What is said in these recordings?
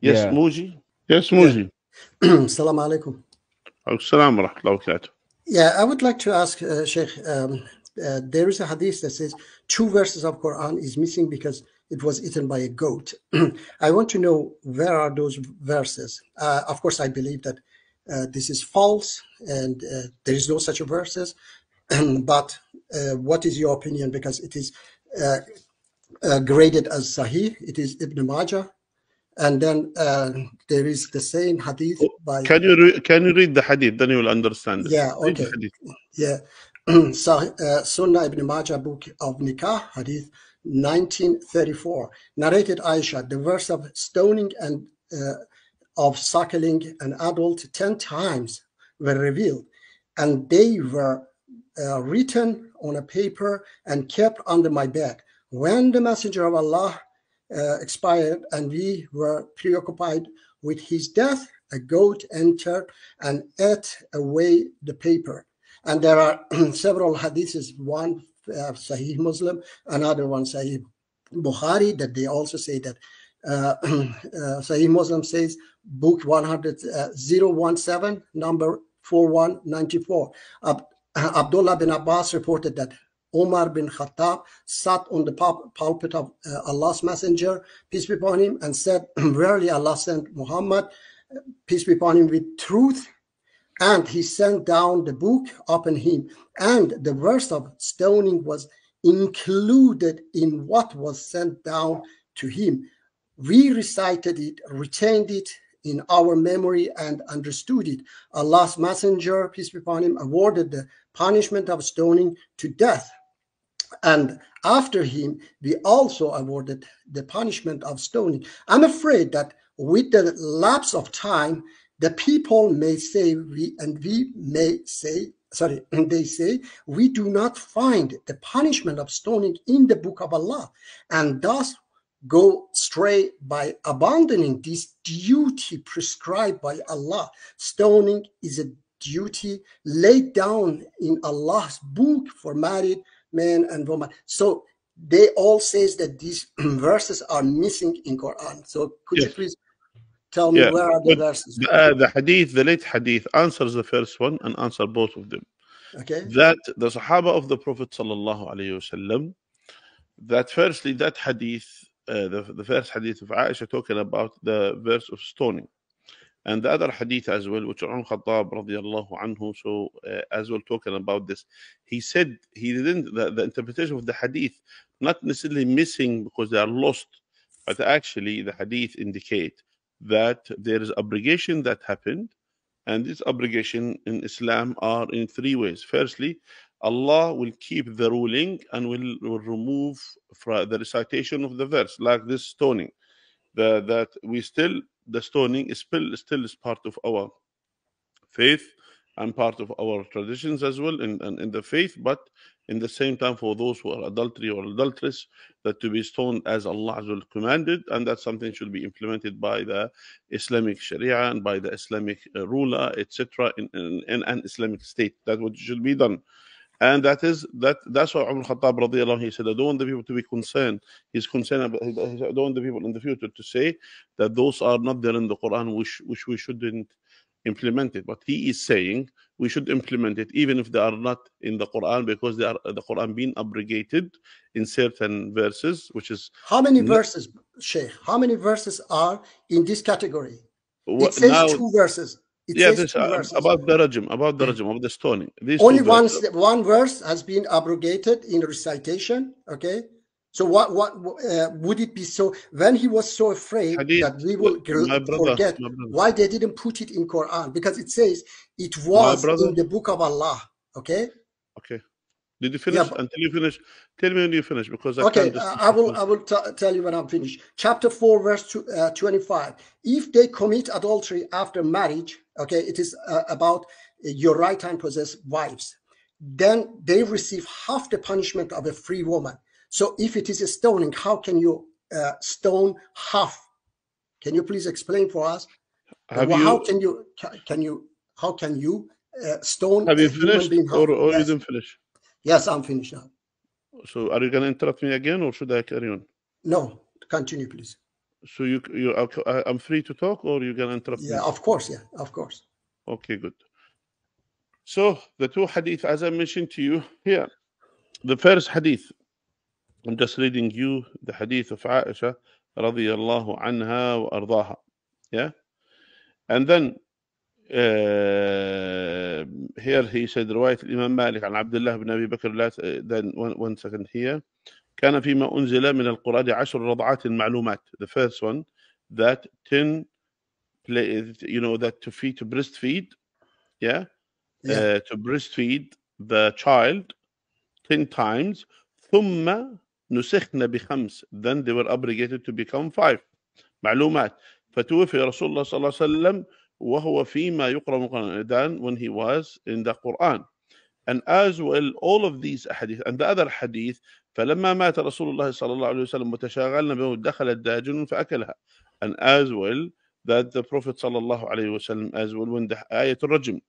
Yes, yeah. Muji. Yes, Muji. Salaam Assalamu alaikum. Assalamu wa Yeah, I would like to ask uh, Sheikh. Um, uh, there is a hadith that says two verses of Quran is missing because it was eaten by a goat. I want to know where are those verses. Uh, of course, I believe that uh, this is false and uh, there is no such verses. but uh, what is your opinion? Because it is uh, uh, graded as Sahih, it is Ibn Majah, and then uh, there is the same hadith by. Can you re- can you read the hadith? Then you will understand. It. Yeah. Okay. Yeah. so, uh, Sunnah Ibn Majah book of Nikah hadith 1934 narrated Aisha the verse of stoning and uh, of suckling an adult 10 times were revealed and they were uh, written on a paper and kept under my bed when the messenger of Allah uh, expired, and we were preoccupied with his death, a goat entered and ate away the paper. And there are several hadiths, one uh, Sahih Muslim, another one Sahih Bukhari, that they also say that uh, uh, Sahih Muslim says, book 1017, uh, number 4194. Ab Abdullah bin Abbas reported that Omar bin Khattab sat on the pul pulpit of uh, Allah's messenger, peace be upon him, and said, Verily Allah sent Muhammad, peace be upon him, with truth, and he sent down the book upon him. And the verse of stoning was included in what was sent down to him. We recited it, retained it, in our memory and understood it. Allah's Messenger, peace be upon him, awarded the punishment of stoning to death. And after him, we also awarded the punishment of stoning. I'm afraid that with the lapse of time, the people may say we and we may say sorry they say we do not find the punishment of stoning in the book of allah and thus go stray by abandoning this duty prescribed by allah stoning is a duty laid down in allah's book for married men and women. So they all says that these verses are missing in Quran. So could yes. you please tell me yeah. where are the but, verses? Uh, the hadith, the late hadith, answers the first one and answer both of them. Okay. That the Sahaba of the Prophet sallallahu alaihi wasallam, that firstly that hadith, uh, the, the first hadith of Aisha talking about the verse of stoning. And the other hadith as well, which Umar Khattab radiallahu anhu, so uh, as well talking about this, he said he didn't, the, the, interpretation of the hadith, not necessarily missing because they are lost, but actually the hadith indicate that there is obligation that happened, and this obligation in Islam are in three ways. Firstly, Allah will keep the ruling and will, will remove the recitation of the verse, like this stoning. The, that we still the stoning is still, still is part of our faith and part of our traditions as well in, in, in, the faith, but in the same time for those who are adultery or adulteress, that to be stoned as Allah commanded, and that something should be implemented by the Islamic Sharia and by the Islamic uh, ruler, etc., in, in, in an Islamic state. That what should be done. And that is that that's why Umar Khattab radiallahu he said, I don't want the people to be concerned. He's concerned about I don't want the people in the future to say that those are not there in the Quran which which we shouldn't implement it. But he is saying we should implement it even if they are not in the Quran because they are the Quran being abrogated in certain verses, which is how many verses, Sheikh? How many verses are in this category? it says now, two verses. It yeah, this, uh, about the rajm, about the of the stoning. These Only one, one verse has been abrogated in recitation, okay? So what what uh, would it be so when he was so afraid Hadith, that we will brother, forget why they didn't put it in Quran because it says it was in the book of Allah okay okay did you finish yeah, until you finish tell me when you finish because I okay uh, I will I will tell you when I'm finished mm. chapter 4 verse two, uh, 25 if they commit adultery after marriage Okay, it is uh, about uh, your right hand possess wives. Then they receive half the punishment of a free woman. So if it is a stoning, how can you uh, stone half? Can you please explain for us? Well, you, how can you can you how can you uh, stone? Have you finished, or, or yes. you didn't finish? Yes, I'm finished now. So, are you going to interrupt me again, or should I carry on? No, continue, please so you you I'm free to talk, or you can interrupt? Yeah, me? of course. Yeah, of course. Okay, good. So the two hadith, as I mentioned to you here, the first hadith. I'm just reading you the hadith of Aisha radiallahu anha wa ardaha. Yeah, and then uh, here he said رواية الإمام مالك عن عبد الله بن أبي بكر then one, one second here كان فيما أنزل من القرآن عشر رضعات المعلومات the first one that 10 play, you know that to feed to breastfeed yeah, yeah. Uh, to breastfeed the child 10 times ثم نسخنا بخمس then they were obligated to become five معلومات فتوفي رسول الله صلى الله عليه وسلم وهو فيما يقرأ مقرأ then when he was in the Quran and as well all of these hadith and the other hadith فلما مات رسول الله صلى الله عليه وسلم وتشاغلنا به دخلت داجن فأكلها ان as well that the Prophet صلى الله عليه وسلم as well when the آية الرجم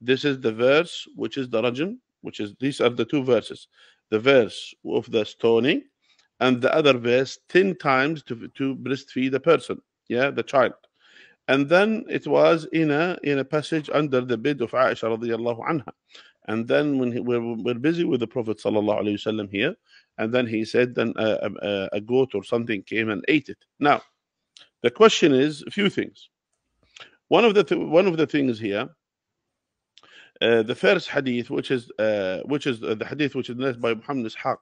this is the verse which is the rajm which is these are the two verses the verse of the stoning and the other verse 10 times to, to breastfeed the person yeah the child and then it was in a in a passage under the bed of Aisha radiyallahu anha And then when he, we're, we're busy with the Prophet وسلم, here, and then he said, then a, a, a goat or something came and ate it. Now, the question is a few things. One of the th- one of the things here, uh, the first hadith, which is uh, which is uh, the hadith which is narrated by Muhammad Ishaq,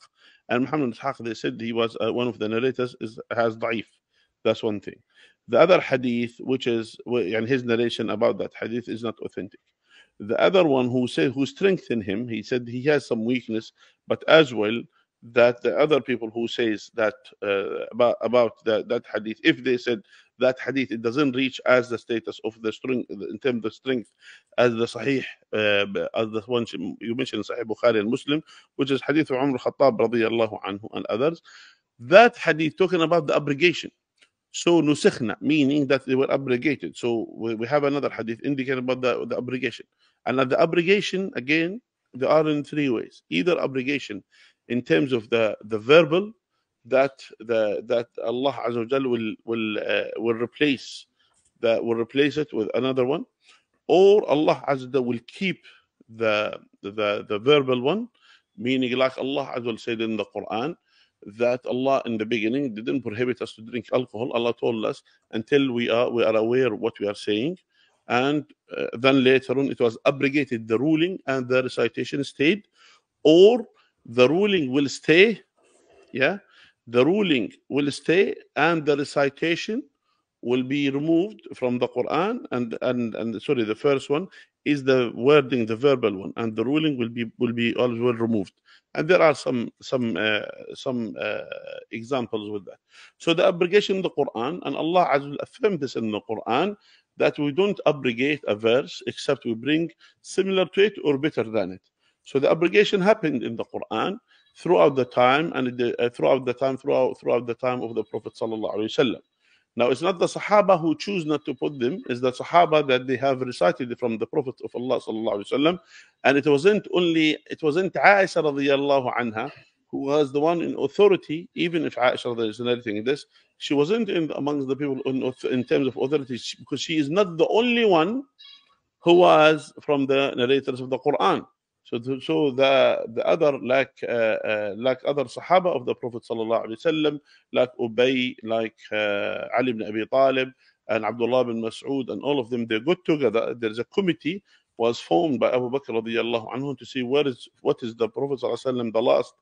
and Muhammad Ishaq they said he was uh, one of the narrators is, has daif. That's one thing. The other hadith, which is and his narration about that hadith, is not authentic. The other one who said who strengthened him, he said he has some weakness, but as well that the other people who says that uh, about about that hadith, if they said that hadith, it doesn't reach as the status of the strength in terms of strength as the Sahih, uh, as the one you mentioned, Sahih Bukhari and Muslim, which is hadith of Umar Khattab radiyallahu anhu and others. That hadith talking about the abrogation so nusikhna, meaning that they were abrogated. So we, we have another hadith indicating about the, the abrogation. And at the abrogation, again, there are in three ways. Either abrogation in terms of the, the verbal that the that Allah Azza wa will will uh, will replace that will replace it with another one, or Allah Azza will keep the the the verbal one, meaning like Allah Azza will said in the Quran, that Allah in the beginning didn't prohibit us to drink alcohol. Allah told us until we are we are aware what we are saying, and uh, then later on it was abrogated the ruling and the recitation stayed, or the ruling will stay, yeah, the ruling will stay and the recitation will be removed from the Quran and and and sorry the first one is the wording the verbal one and the ruling will be will be always well removed and there are some some uh, some uh, examples with that so the abrogation in the Quran and Allah Azul affirmed this in the Quran that we don't abrogate a verse except we bring similar to it or better than it so the abrogation happened in the Quran throughout the time and the, uh, throughout the time throughout throughout the time of the Prophet sallallahu alaihi wasallam now, it's not the Sahaba who choose not to put them, it's the Sahaba that they have recited from the Prophet of Allah sallallahu alaihi wasallam. And it wasn't only it wasn't Aisha radiallahu anha who was the one in authority, even if Aisha is narrating in this, she wasn't in amongst the people in, in terms of authority because she is not the only one who was from the narrators of the Quran. So, the, so the, the other like uh, uh like other Sahaba of the Prophet sallallahu like Ubay, like uh, Ali ibn Abi Talib, and Abdullah ibn Mas'ud, and all of them, they got together. There's a committee was formed by Abu Bakr radiallahu anhu to see where is what is the Prophet sallallahu the last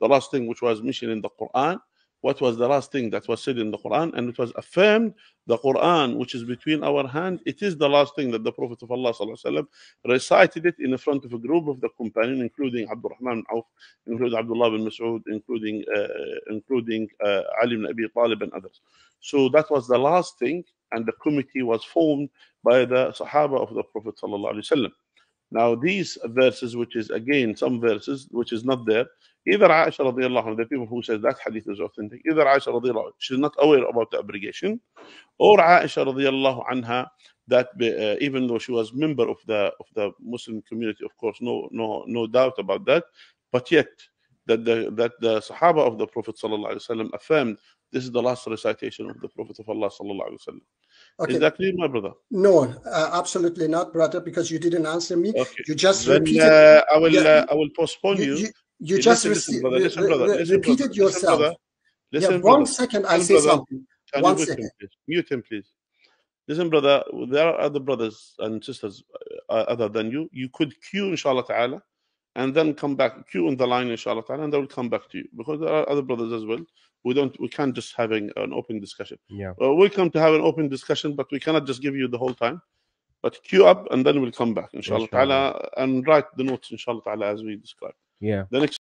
the last thing which was mentioned in the Quran what was the last thing that was said in the Quran, and it was affirmed the Quran, which is between our hands. it is the last thing that the Prophet of Allah وسلم, recited it in front of a group of the companions, including Abdurrahman Auf, including Abdullah bin Mas'ud, including uh, including uh, Ali bin Abi Talib and others. So that was the last thing, and the committee was formed by the Sahaba of the Prophet sallallahu now these verses, which is again some verses, which is not there, either Aisha radiallahu anha, the people who says that hadith is authentic, either Aisha radiallahu anha, she's not aware about the abrogation, or Aisha radiallahu anha, that uh, even though she was member of the of the Muslim community, of course, no no no doubt about that, but yet that the that the Sahaba of the Prophet sallallahu affirmed this is the last recitation of the Prophet of Allah Okay. Is that clear, my brother? No, uh, absolutely not, brother, because you didn't answer me. Okay. You just then, repeated. Uh, I will. Yeah, uh, I will postpone you. You, you, you just listen, brother, listen, brother, listen, repeated brother, yourself. Listen, brother. listen, yeah, one second, I say something. Can one second. Him, please? Mute him, please. Listen, brother. There are other brothers and sisters uh, uh, other than you. You could queue, inshallah ta'ala, and then come back. Queue on the line, inshallah ta'ala, and I will come back to you because there are other brothers as well we don't we can't just having an open discussion yeah uh, welcome to have an open discussion but we cannot just give you the whole time but queue up and then we'll come back inshallah, inshallah. Ta'ala, and write the notes inshallah ta'ala, as we described yeah the next